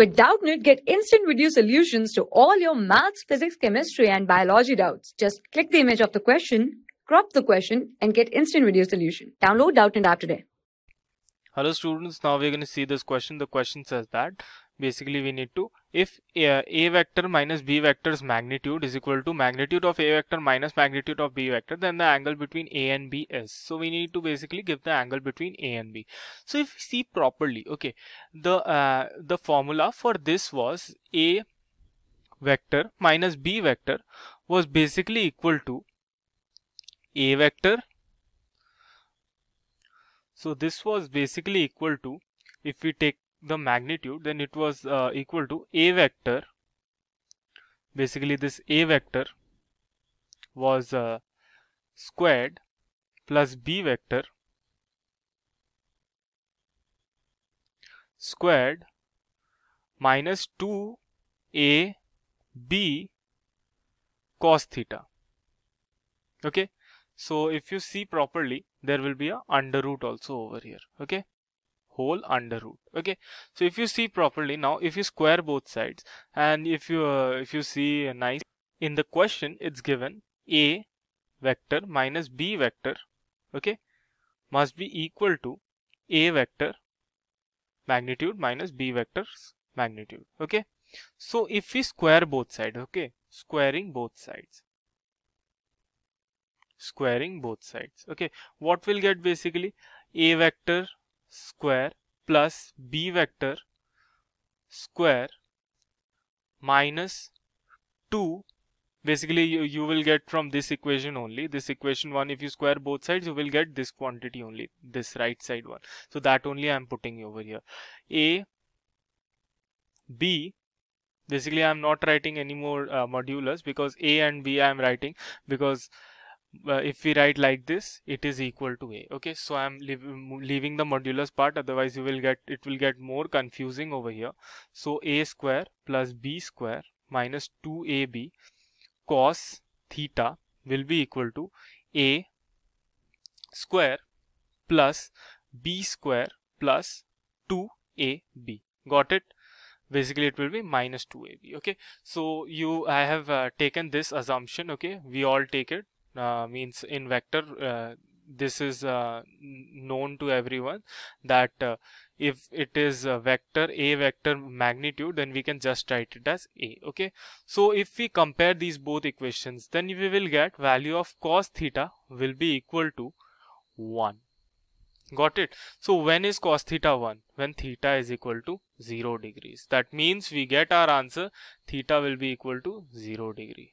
With Doubtnit, get instant video solutions to all your maths, physics, chemistry, and biology doubts. Just click the image of the question, crop the question, and get instant video solution. Download Doubtnit app today. Hello students, now we're going to see this question. The question says that basically we need to if a, uh, a vector minus b vector's magnitude is equal to magnitude of a vector minus magnitude of b vector then the angle between a and b is so we need to basically give the angle between a and b so if we see properly okay the uh, the formula for this was a vector minus b vector was basically equal to a vector so this was basically equal to if we take the magnitude then it was uh, equal to a vector basically this a vector was uh, squared plus b vector squared minus 2 a b cos theta okay so if you see properly there will be a under root also over here okay whole under root okay so if you see properly now if you square both sides and if you uh, if you see a nice in the question it's given a vector minus b vector okay must be equal to a vector magnitude minus b vector's magnitude okay so if we square both sides okay squaring both sides squaring both sides okay what we'll get basically a vector square plus b vector square minus 2 basically you, you will get from this equation only this equation 1 if you square both sides you will get this quantity only this right side one so that only I am putting over here a b basically I am not writing any more uh, modulus because a and b I am writing because uh, if we write like this it is equal to a okay so i'm mm, leaving the modulus part otherwise you will get it will get more confusing over here so a square plus b square minus 2ab cos theta will be equal to a square plus b square plus 2ab got it basically it will be minus 2ab okay so you i have uh, taken this assumption okay we all take it uh, means in vector uh, this is uh, known to everyone that uh, if it is a vector a vector magnitude then we can just write it as a okay so if we compare these both equations then we will get value of cos theta will be equal to 1 got it so when is cos theta 1 when theta is equal to 0 degrees that means we get our answer theta will be equal to 0 degree